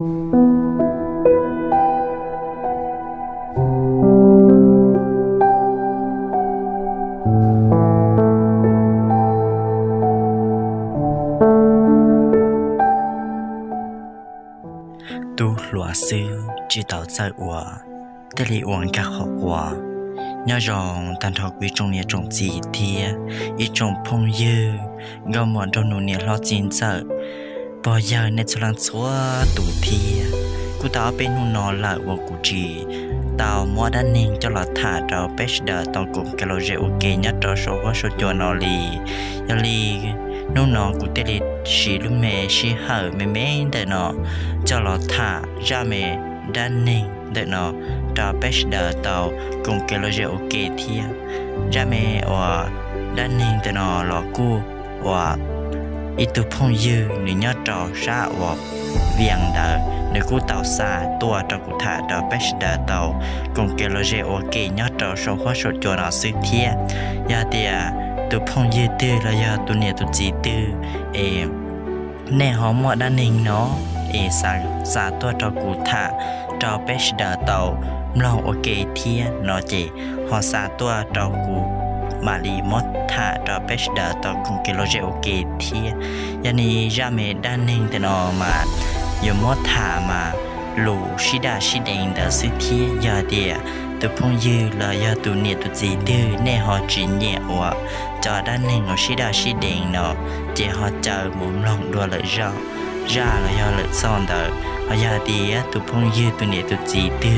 tu lúa sư chỉ tạo dạy ua tê lì uống các học ua nhớ rằng tàn học quý trong nhà trong gì thì ít trong phong dư gạo mòn trong nụ nhà lo chín sợ bây giờ nên cho lần số tủ thi ta ở bên hôn nó lại và cú chỉ tao mua đan ninh cho là thả tao bếp đờ tao cũng cái lối ok nhất cho số có số chuột nó lì giờ lì nó nó cú tê lì xì lúc mẹ xì hở mẹ mẹ để nó cho là thả ra mẹ đan ninh để nó tao bếp đờ tao cũng cái lối ok thi ra mẹ và đan ninh để nó là cú và ít tu phong dư nữ nhớ trò xa vọt viang đỡ nữ cú tàu xa tua trò cụ thả đỡ bách đờ tàu cùng kê lô dê ô kê nhớ trò sổ hóa sổ chùa nó sư thiê ya tìa tu phong dư tư là ya tu nè tu chỉ tư ê nè họ mọ đa ninh nó ê xa xa tua trò cụ thả trò bách đờ tàu lòng ok thiê nó chỉ họ xa tua trò cụ mà đi mót thả cho pech đã tao cùng cái lo dễ ok thì giờ này đan nên thế nào mà giờ thả mà lũ xí đa xí đen đã xí phong dư là giờ tụi nè tụi gì tư nè họ chỉ nhẹ ủa cho đan nên nó xí đa xí đen nó chỉ họ lòng đua lợi rau ra là do lợi son đó họ giờ phong dư tụi nè tụi gì tư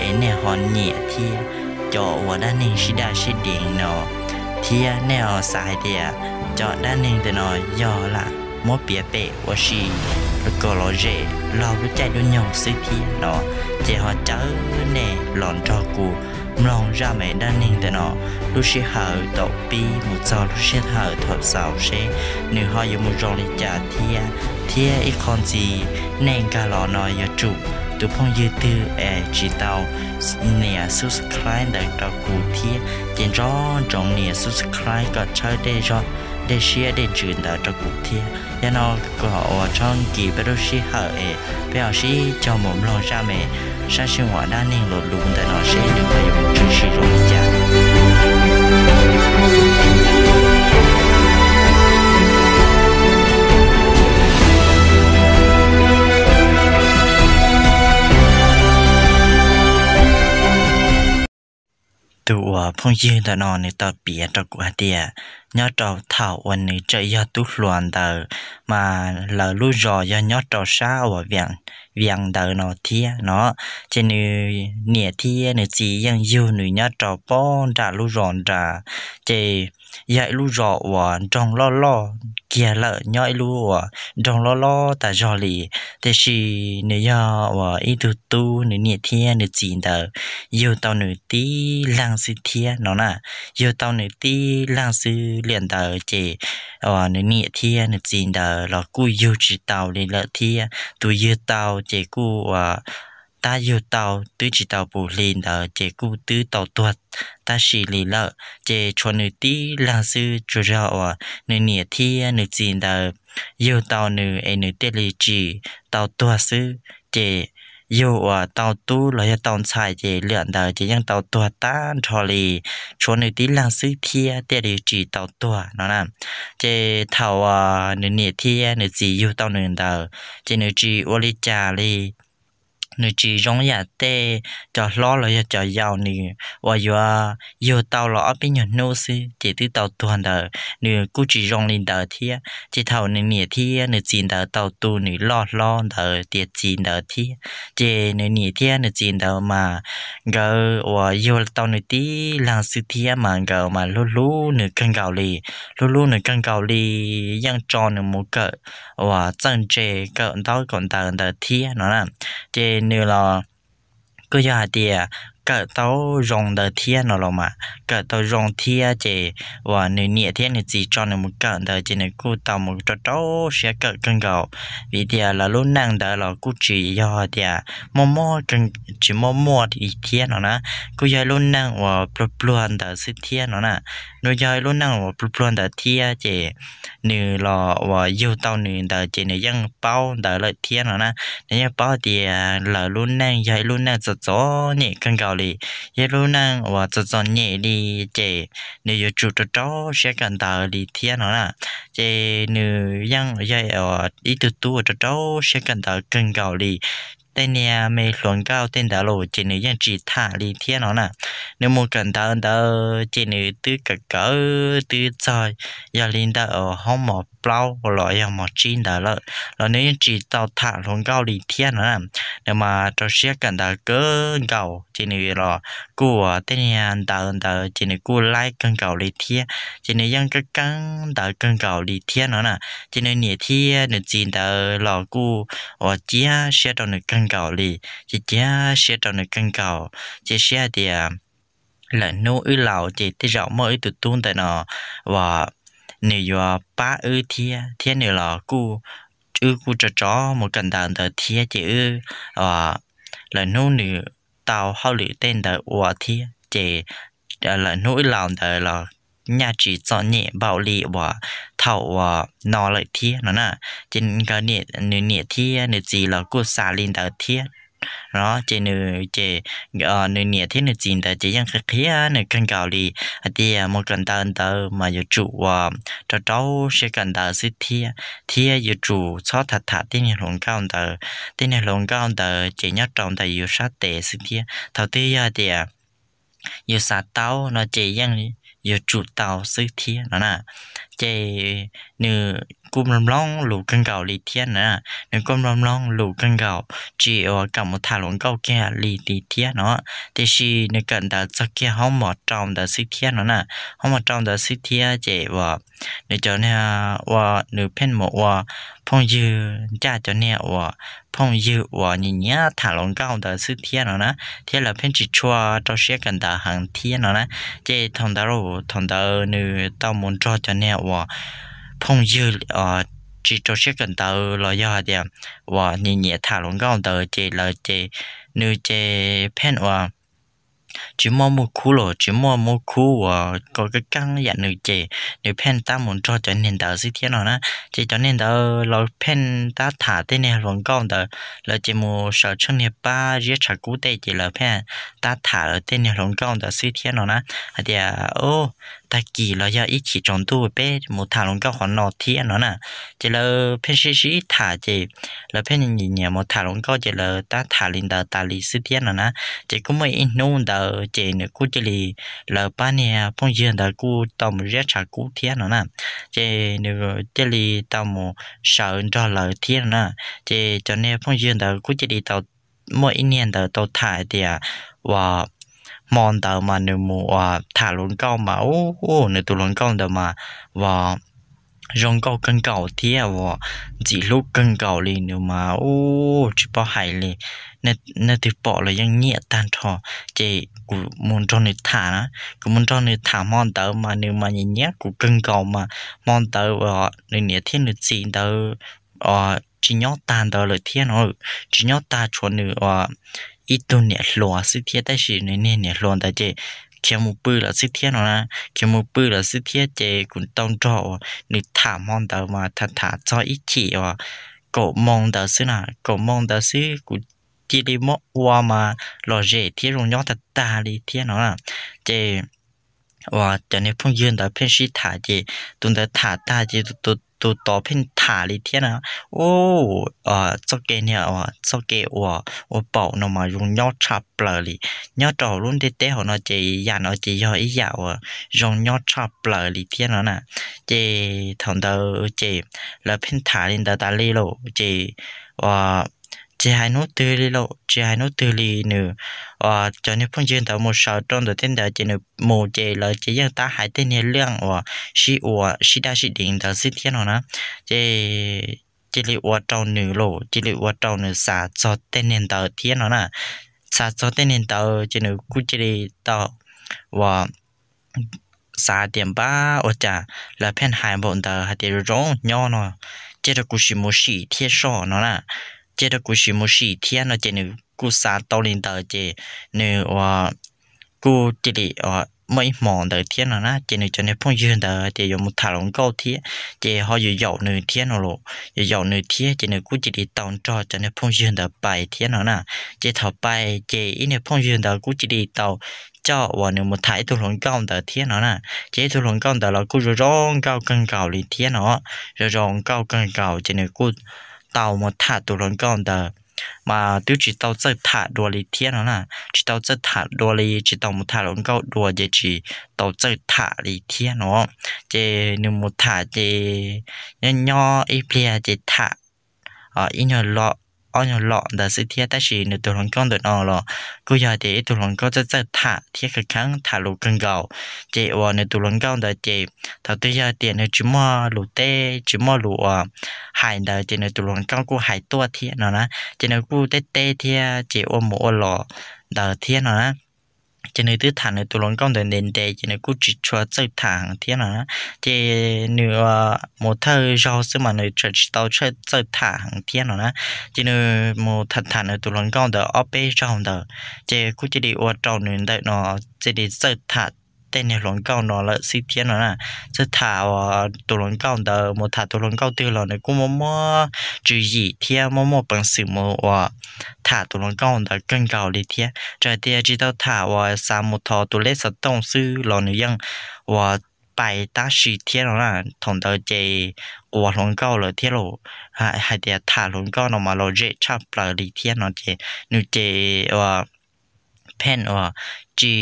ấy nè họ nhẹ thì chỗ của đa ninh đa sĩ điện nó thì à, nèo sai thì à, cho đa ninh thì nó do là mỗi bia bể của sĩ lúc có lo dễ lo lúc chạy đôi nhau sĩ thì nó thì họ nè lòn cho cụ lòng ra mẹ đa ninh thì nó lúc sĩ hở bi một giờ lúc sĩ hở thọ sáu sĩ nếu họ dùng một rong đi trả thì à, thì ít con gì nên cả lo tu phong dư tư e chỉ tao nè subscribe đặt cho cụ thi tiền rõ trong nè subscribe có chơi để cho để share để truyền đạt cho cụ thi ya nó có ở trong kỳ bê đô shi hở e bê họ shi cho mồm lo ra mẹ sa sinh hoạt đa nên lột lùng tại nó sẽ được bao nhiêu chương trình rồi chả ตัวพงยืนตะนอนในตอเปียตะกัาเดียยอดเรเท่าวันนี้จะยอดตุ้หลวนเดอมาเราลู่รอยยอดเราเศร้าเวียงเวียงเดอนอเทียเนาะจะนือเนี่ยเทียนี่จียังอยู่หนูยอดเรป้อนจะลู่รอนจะจะยัยลู่รอว่าจองล่อล่อ kia lợ nhoi lu ở trong lo lo ta giò lì thế thì nếu giờ ở ít tu tu nếu nhiệt thiên nếu chín tờ yêu tao nữ tí lang sư thiên nó nè yêu tao nữ tí lang sư liền tờ chỉ ở nếu nhiệt thiên nếu chín tờ là cú yêu chỉ tao để lợ thiên tu yêu tao chỉ cú ở ta yêu tàu tuy chỉ tàu bù lì nở chế cụ tư tàu tuột ta chỉ lì lợ chế cho nữ tí lang sư cho ra ở nữ nịa thi nữ gì nở yêu tàu nữ ấy nữ tê lì chỉ tàu tuột sư chế yêu ở tàu tu là tàu xài chế lượn nở chế yang tàu tuột ta cho lì cho nữ tí lang sư thi tê lì chỉ tàu tuột nó nè chế thảo nữ nịa thi nữ gì yêu tàu nữ nở chế nữ chỉ ô lì cha lì 你只种也得就老了也就要你，我有啊，有到了边有弄事，只得到团的，你估计种领导天，只头你年天，你见到到 tu 你老老的，只见到天，只你年天你见到嘛，个我有到你啲两事天嘛个嘛，噜噜你更高哩，噜噜你更高哩，样装你冇个，我真这个到讲到的天，喏啦，只。นิวรอก็ยาเดีย cỡ tàu rong đờ thiên nó là mà cỡ tàu rong thiên chế và nửa nhẹ thiên thì chỉ cho nên một cỡ đờ chỉ nửa cô tàu một cho tàu sẽ cỡ cân gạo vì thế là lúc năng đờ là cô chỉ do thì mò mò cân chỉ mò mò thì thiên nó nè cô giờ lúc năng và plu plu anh đờ sự thiên nó nè nửa giờ lúc năng và plu plu anh đờ thiên chế nửa là và yêu tàu nửa đờ chỉ nửa dân bao đờ lợi thiên nó nè nửa dân bao thì là lúc năng giờ lúc năng rất rõ nhẹ cân gạo li ye lu nang wa zu zo nye li che ne yu chu chu cho she kan ta li tia no na che nu yang ye wa i tu tu chu cho she kan ta kan gao li tên nhà mê luận cao tên đã lộ chỉ nữ dân chỉ thả đi thiên nó nè nếu một cần ta ơn ta chỉ nữ tư cỡ cỡ tư trời giờ linh ta ở hông một bao và loại hàng mà chín đã lợ là nếu chỉ tàu thả xuống cao đi thiên nữa làm nếu mà cho xe cần đã cơ cầu chỉ nếu là của tên nhà tàu tàu chỉ nếu của lại cần cầu đi thiên chỉ nếu dân cái cần tàu cần cầu đi thiên nữa nè chỉ nếu nhiệt thiên nếu chỉ tàu là của ở chia xe tàu nếu cần cầu đi chỉ chia xe tàu nếu cần cầu chỉ xe thì à, là nô ư lão chỉ thì rộng mới tụt tuôn tại nó và nếu yo ba ư thia thia nếu là cu ư cu cho chó một cần đàn tờ thia chỉ ư à ờ, là nô nữ tàu hao lử tên tờ ủa thia chỉ là nỗi lòng tờ là nhà chỉ cho nhẹ bảo lì và thảo và ờ, nó lại thia nó nè trên cái nè nửa nè thia nửa gì là cô xà lên tờ thia nó chế nữ chế ờ nữ nhẹ thế nữ chín ta chế yang khắc khía ờ, nữ cần gạo đi ờ, thì ờ, một cần ta ấn tờ mà dự trụ ờ cho cháu sẽ cần ta sự thia thia dự trụ cho thật thật thế này lồng cao ấn tờ thế lồng cao ấn tờ chế nhất trong ta dự sát tệ sự thia thầu tư ya thì dự sát tao nó chế yang dự trụ tao sự thia nó nè chế nữ กุมลำล่องหลูกังเก่าลีเทียนนะหนึ่งกุมลำล่องหลูกังเก่าจีโอกับมุทาหลวงเก่าแก่ลีลีเทียนเนาะแต่ชีในกันดาจักแก่ห้องหมอจอมดาซิเทียนเนาะนะห้องหมอจอมดาซิเทียเจว่า ในจอเนี่ยว่าหนึ่งเพ่นหมอว่าพงยืจ้าจอเนี่ยว่าพงยืว่าอย่างเงี้ยถาหลวงเก่าดาซิเทียนเนาะนะ เทียนเราเพ่นจิตชัวจอเชียกันดาหังเทียนเนาะนะ เจทองดารทองดาเนืนอเต้ามนจอจอเนี่ยว่า phong dư ờ chỉ cho sẽ cần tờ lo do điểm và nhẹ nhẹ thả luôn gọn tờ chỉ là chỉ nữ chỉ pen và chỉ mua một khu lộ chỉ mua một khu và ờ, có cái căn dạng nữ chỉ nữ pen ta muốn cho cho nên tờ gì thiên nào đó chỉ cho nên tờ lo pen ta thả thế này luôn gọn tờ là chỉ mua sợ chân hiệp ba riết trả cú tê chỉ là pen ta thả ở thế này luôn gọn tờ thiên thế nào đó thì à, ô ta kỳ là do ít chỉ trồng tu bé một thả luôn cao khoảng nọ thì nó nè chỉ là phê sĩ sĩ thả chỉ là phê nhìn nhìn một thả luôn cao chỉ là ta thả lên đờ ta lì sư tiên nó nè chỉ cũng mới in nôn đờ chỉ nữa cũng chỉ lì là ba nè phong dương đầu cũng tầm rất chả cũng thiên nó nè chỉ nữa chỉ lì tầm sợ cho lời thiên nè chỉ cho nên phong dương đờ cũng chỉ lì tàu mỗi niên đờ tàu thả thì à và mòn tàu mà nếu mà à thả lún câu mà ô ô nếu tụ lún câu đó mà và rong câu cân cầu thia và chỉ lúc cân cầu liền nếu mà ô chỉ bỏ hải liền nên nên thì bỏ nhẹ tan thọ chỉ cụ muốn cho nên thả nó cụ muốn cho nên thả mòn tàu mà nếu mà nhẹ nhẹ cụ cân cầu mà mòn tàu và nếu nhẹ thì được gì tàu chỉ nhót tan tàu lời thiên thôi chỉ nhót ta cho nữa ít tu nhẹ lúa sức thiết ta chỉ nên nhẹ nhẹ lúa ta chỉ khi một bữa là sức thiết nó là kiếm một bữa là sức thiết chế. cũng tông cho, nữ thả mong tàu mà thả thả cho ít chỉ và cổ mong tàu sức nào cổ mong tàu sức cũng chỉ đi móc qua mà lo dễ thiết rồi nhóc thật ta đi thiết nó là chế. 哇，这你碰见的偏是塔的，懂得塔大的都都都偏塔里天啊！哦，啊，这个呢哇，这个哇，我包那么用鸟叉不了哩，鸟找弄的带好那这呀那这要一呀哇，用鸟叉不了里天了呢，这同到这那偏塔里的打理喽，这哇。chỉ hai nốt tư li lộ chỉ hai nốt tư li nữa và ờ, cho nên phong dân tạo một sáu trong đầu tiên đã chỉ nữa một chế là chỉ dân ta hai tên này lương và sĩ và sĩ đa sĩ định tạo sĩ thiên rồi nè chỉ chỉ li và trong nửa lộ chỉ li và trong nửa xã cho tên nền tạo thiên rồi nè xã cho tên nền tạo chỉ nữa cũng chỉ li tạo và ờ, xã điểm ba ở chả là phen hai bọn tờ hai tiền rong nhau nó chỉ là cũng chỉ một sĩ thiên sọ nó nè chế đó cú sĩ một sĩ thiên nó chế nữ cú xa tàu lên tờ chế nữ và cú chỉ đi và mấy mòn tờ thiên nó na chế nữ cho nên phong dương tờ chế dùng một thả lỏng câu thì chế họ dùng dầu nữ thiên nó lộ dùng dầu nữ thiên chế nữ cú chỉ đi tàu cho cho nên phong dương tờ bài thiên nó na chế thọ bài chế ít nữa phong dương tờ cú chỉ đi tàu cho và nếu một thái thu lồng câu tờ thiên nó nè chế thu lồng câu tờ là cú rồi rong câu cân cầu liền thiên nó rồi rong câu cân cầu chế nữ cú tàu một thả tụ lớn con tờ mà tiêu chỉ tàu chơi thả đùa lì thiên đó là chỉ tàu chơi thả đùa lì chỉ tàu một thả lớn câu đùa gì chỉ tàu chơi thả lì thiên nó chỉ nếu một thả chỉ nho nho ít plea chỉ thả ở ít nhỏ lọ ông nhỏ lọ đã sẽ ta chỉ nửa tuổi con được nó lọ cô giờ thì tuổi con rất rất thả thiết cái kháng thả lù cân gạo chị và nửa tuổi con đã chị thảo tôi giờ tiền nửa chú mò lù tê chú mò lù à hải đã chị nửa con cô hải tua thiết nó nè chị nửa cô tê tê thiết chị ôm mồ lọ đã thiết nó nè cho nên thứ thằng này tụi lớn con đến đến đây cho nên cũng chỉ cho chơi thằng thế nào thì nửa một thơ do sự mà nửa chỉ tao cho chơi thằng thế nào nè cho nên một thằng thằng này tụi lớn con đỡ ốp bê trong đó, thì cũng chỉ đi ở trong nửa đây nó chỉ đi chơi thằng แต่เนี่ยหลงเก่านอนละสิเทียนน่ะจะถาว่าตัวหลงเก่าเดอมอถาตัวหลงเก่าตดิมล้เนี่ยกูมอมอจ่ยีเทียมอมอเป็นสิมอว่าถาตัวหลงเก่าเดอกันเก่าเลยเทียจะเดียจิตเอาถาว่าสามมอทอตัวเล็กสต้องซื้อหลอนยัง ว่าไปตั้งสิเทียนน่ะถงเดอเจกัวหลงเก่าเลยเทียโลหาให้เดียถาหลงเก่านอะมาเราเจชอบปล่าเลยเทียนน่ะเจนูเจว่าเพนว่าจี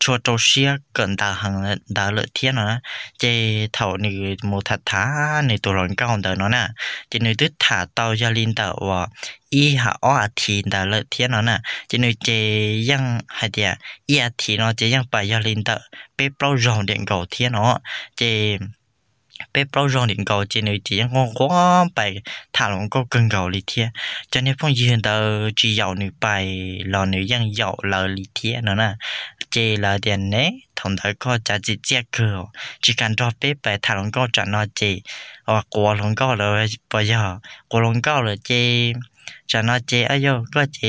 chùa trâu xia cận đà hàng đà lợi thiên nó chế thảo nữ một thật thá nữ tổ lòn cao đờ nó nè chế nữ tức thả tàu gia linh tàu và y hạ o à thì đà lợi thiên nó nè chế nữ chế yang hay tiệt y à thì nó chế yang bài gia linh tàu bê bao rồng điện cầu thiên nó chế ปเปาจองดิงเกาเจนีจยังงกว่าไปถาลงก็กึงเกาลีเทียจะเนี่ยพ่อยืนเตอจียาวหนึ่งไปหรอหนึ่งยังเหยาเราลีเทียนะนะเจลาเดียนเน่ทองเธอก็จะจีเจียเกือจีการรอเปไปถาลงก็จะนอเจว่ากัวลงก็เลยปะยอกัวลงก็เลยเจจะนอเจอายุก็เจ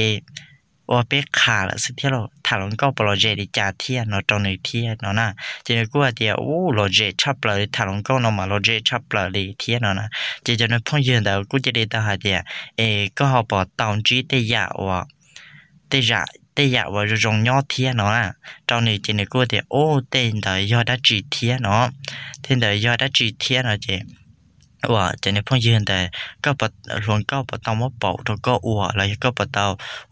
ว่าเป็ขาละสิที่เราถ้าเราก็โปรเจกต์จ่าเทียนอตรงนี้เทียนอนะจะนึกว่าเดียวโอ้โปรเจกต์ชอบเลยถ้าเราก็นอมาโปรเจกต์ชอบเลยเทียนอนะจะจะนึกพ่อยืนเดียวกูจะได้ตาเดียเอก็เขาบอกตอนจีได้ยาวว่าได้ยาได้ยาวว่าจะจงย่อเทียนอนะตรงนี้จะนึกว่าเดียวโอ้เต็นเดียวยอดได้จีเทียนอเต็นเดียวยอดได้จีเทียนอเจว่าจะในพ่อยืนแต่ ก็ปะหลวงก็ปะตอมว่าเป่าล้วก็อวแล้วก็ปะเตา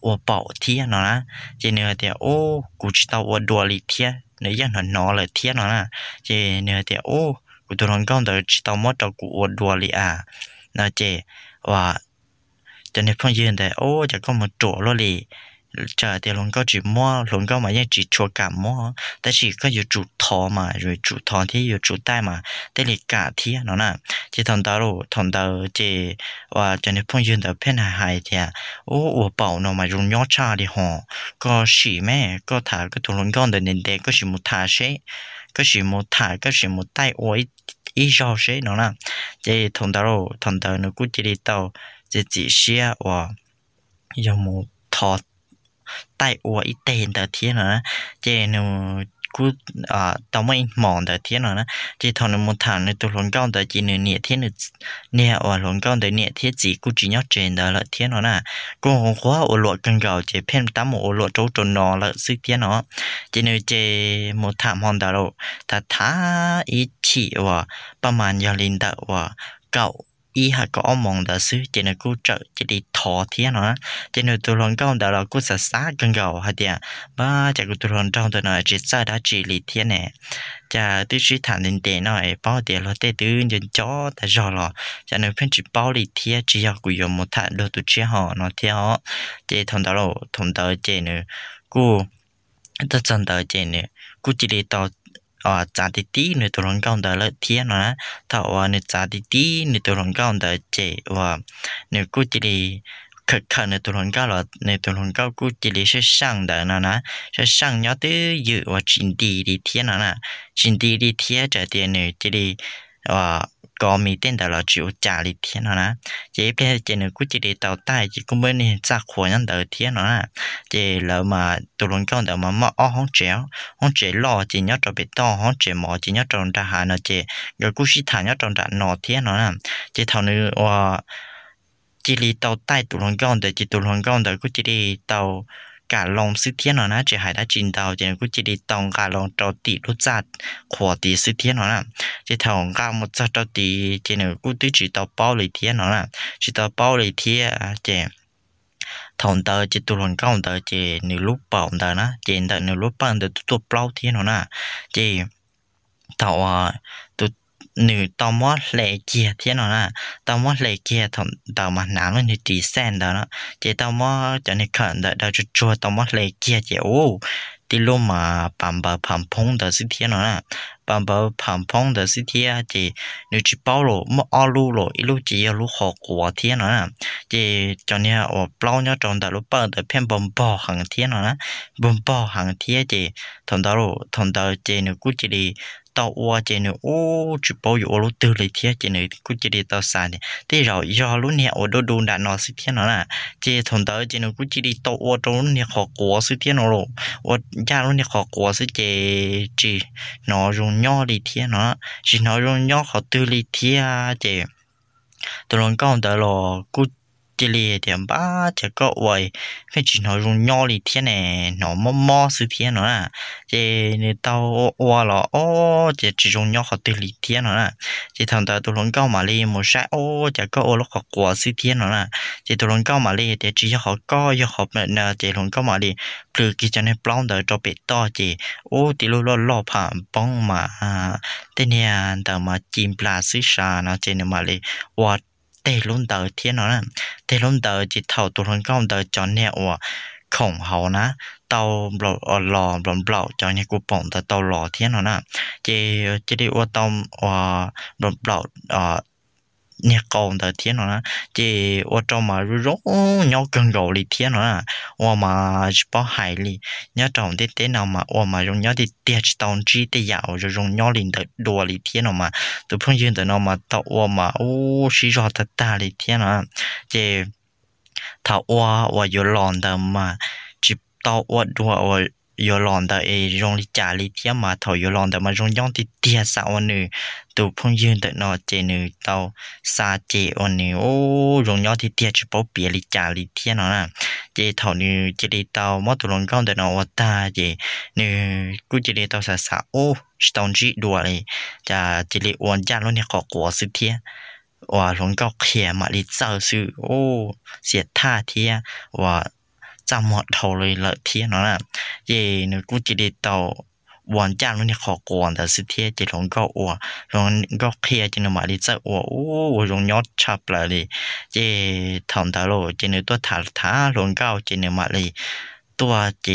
อวเป่าเทียนนะ เจเนื้อเตียโอ้กูจะเตาอวดัวลีเทียเนื้อยันหันนอเลยเทียนนะเจเนื้อเตียโอ้กูตัวหลวงก็แต่จะเตามอดกูอวดัวลีอ่ะนะเจว่าจะในพ่อยืนแต่ โอ้จะก็มาจั่วลลี chờ thì lòng có chỉ mua lòng có mà nhé chỉ chua cả mua ta chỉ có nhiều chủ thọ mà rồi chủ thọ thì nhiều chủ tai mà thế là cả thì nó nè chỉ thằng đó rồi thằng đó chỉ và cho nên phong dương đó 偏 hải hải thì ô ô bảo nó mà dùng nhỏ cha đi họ có gì mẹ có thà có thằng lòng con để nên có gì một thà sẽ có gì một thà có gì một tai ôi ý do sẽ nó nè chỉ thằng đó rồi thằng đó nó cũng chỉ đi tàu chỉ chỉ xe và có một thọ tại ủa ít tiền tờ thiên nữa chỉ nó cứ à tao mới mòn tờ thiên nữa chỉ thằng nó một thằng nó tụi lồng con tờ chỉ nửa nhẹ thiên nữa nhẹ ở lồng con tờ nhẹ thiên chỉ cứ chỉ nhóc trên tờ là thiên nữa nè cũng không khóa ở lọ cần gạo chỉ phim tám ủa lọ trâu trồn nò là sức thiên nữa, chỉ nửa chỉ một thằng mòn tờ đâu ta thá ít chỉ ủa, bao màn giờ linh tờ và cậu y hạ có ông mong đã xứ chỉ là cô trợ chỉ đi thọ thiên nó chỉ là tôi luôn công đã là cô sợ sát gần gầu hả tiệt ba chả cô tôi luôn trong tôi nói chỉ sợ đã chỉ lý thiên nè chả tôi chỉ thản đến tiền nói bao tiền lo tê tư nhân cho ta rõ lo, chả nếu phân chỉ bao lý thiên chỉ học của yêu một thản đồ tu chi họ nó thế họ chỉ thông đó lộ thông đó chỉ nữa cô tất chân đó chỉ nữa cô chỉ đi tao ờ chả tí tí nữa tụi lòng cao đó là thiên nữa, thảo ờ nữa chả tí tí nữa tụi lòng cao đó chế và nữa cứ chỉ đi khờ khờ nữa tụi lòng cao là nữa tụi lòng cao cứ chỉ đi sẽ sang đó nó nè sẽ sang nhớ tới dự và chín tí đi thiên nó nè chín tí đi thiên trở tiền nữa chỉ đi ờ có mi tên đó là chịu trả lý thiên nó nè chế bây giờ nó cứ chỉ để tàu tay chỉ cũng bên này ra khổ nhân đời thiên nó nè chế lỡ mà tụi luôn con đó mà mà ở hông chéo hông chéo lo chỉ nhớ cho bị to hông chéo mỏ chỉ nhớ trong ra hà nó chế rồi cứ chỉ thả nhớ trong ra nọ thiên nó nè chỉ thằng nữa ờ, chỉ đi tàu tay tụi luôn con đời chỉ tụi luôn con đời cứ chỉ đi tàu cả lòng sư thiên nó nè chỉ hai đã chín tàu chỉ cũng chỉ đi tòng cả lòng trâu tì lúc chặt khỏa tì sư thiên nó nè chỉ thòng cả một chặt trâu tì chỉ nữa cũng tự chỉ tàu bao lì thiên nó nè chỉ tàu bao lì thiên chỉ thòng tờ chỉ tụ lòng cao tờ chỉ nửa lúc bảo tờ nè chỉ tờ nửa lúc bảo tờ tụ tụ bao thiên nó nè chỉ tàu tụ หนงตอมอเหลเกียเทียนอ่ะ ตอมอเหลเกียทำตอมาหนามันหนงตีแซนเดาเนาะเจตอมอจะนีขันเดาเดาจะจัวตอมอเหลเกียเจโอ้ที่ลมาปัมบะพัมพงเดาสิเทียนอ่ะ ปัมบะพัมพงเดาสิเทียเจหนูจีเปาโลมออลูโลอีลูจีลูขอกัวเทียนอ่ะ เจจอนเนี่ยอเปล่าเนี่ยจอนเดาลูเปิดเดาเพียนบอมบอหังเทียนอ่ะบอมบอหังเทียเจทำเดาโลทำเดาเจหนูกูจีดี tao ua chế nữa ô chụp bao ô lúc từ lấy thiết chế nữa cứ chế đi tao xài thì thế rồi do lúc nè ô đâu đâu đã nó sự thiết nó là chế thằng tao chế nữa cứ chế đi tao ua đâu lúc nè khó quá sự thiết nó rồi ua cha lúc nè khó quá sự chế chỉ nó dùng nhau đi thiết nó chỉ nó dùng nhau khó từ lấy thiết chế tôi luôn có ông tao lo cứ cái lì điểm ba chỉ có vậy Phải chỉ nói dùng nho lì thiên này nó mò mò sự thiên nữa là chỉ người tao qua là ô chỉ chỉ dùng nho họ tự lì thiên nữa chỉ thằng ta tụi lớn cao mà lì một sai ô chỉ có ô lúc họ quả sự thiên nữa là chỉ tụi lớn cao mà lì để chỉ họ có cho họ mà, nè chỉ lớn cao mà lì từ kia cho nên plong đời cho biết to chỉ ô thì luôn luôn lo phạm bông mà thế này tao mà chim pla sứ sa nó chỉ nên mà lì what? tê luôn tờ thiên nó là tê luôn tờ chỉ thầu tụi luôn công tờ cho nẹo à khổng hậu ná tàu lò lò lò lò cho nhà cụ bổng tờ tàu lò thiên nó là chỉ chỉ đi ô tàu lò lò nhà còn thời thiên nó chỉ ở trong mà rú nhau gần gũi lì thiên nó ô mà bỏ hại lì nhớ trồng thế thế nào mà ô mà dùng nhớ thì tiệt tông chi thế giàu rồi dùng nhau liền được đồ lì thiên nó mà tụi phong duyên tụi nó mà tao ô mà ô xí rõ thật ta lì thiên nó chỉ thảo ô ô dù lòn tầm mà chỉ tao ô đồ ở ยอลอนแต่รองลิจาริเทียมาถอยอลอนแต่มารงย่องติเตียสาวันหนึตัวพงยืนแต่นอเจนึ่งเตาซาเจวันหนึ่งโอ้รงย่องติเตียจะเปลี่ยนลิจาริเทียนนะเจถอยนึ่งเจดีเตามอตุลงก้อนแต่นอวัตาเจนึ่งกูเจดีเตาสาสาโอ้สตองจีดัวเลยจะเจดีวนจันลร์วันนี้ขอกวาดสิเทียว่าหลวงก็เขียมาลิเจ้าซื้อโอ้เสียท่าเทียว่าจำหมดทท้าเลยละเทียนนะเยนึกกูจะได้ต่อวันจันทร์นี่ขอกวนแต่สิเทียจะลงก็อ้วลงก็เคลียจะนมาดิจะอ้วโอ้ลงยอดชับเลยดิ่ทำตาโลเจนึตัวถาถาลงเก้าเจนึมาลีตัวเจ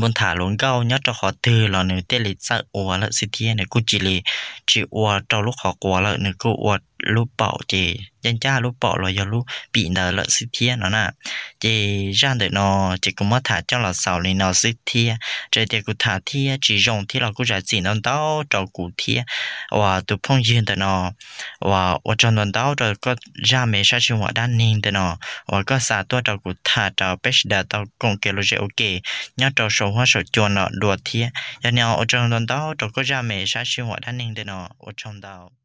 บนถาหลงเก้ายอดจะขอตือเราเนื้อเตลิซะอัวละสิเทียเนื้อกูจิเลจีอัวเจ้าลูกขอกวัวละเนื้อกูอัว lúc bỏ chị dân cha lúc bỏ là giờ lúc bị nợ lợi sĩ thiên nó nè chị ra được nó chị cũng mất thả cho là sau này nó sĩ thiên trời thì cũng thả thiên chỉ dùng thiên là cũng giải chỉ nó đau cho cụ thiên và tụ phong duyên từ nó và và cho nó đau rồi có ra mấy sao chung hoạt đan ninh từ nó và có xả tua cho cụ thả cho bếp đã tao cùng kêu ok nhớ cho số hoa số chuồn nó đùa thiên cho nên ở trong đó cho có ra mấy sao chung hoạt đan ninh từ nó ở trong đó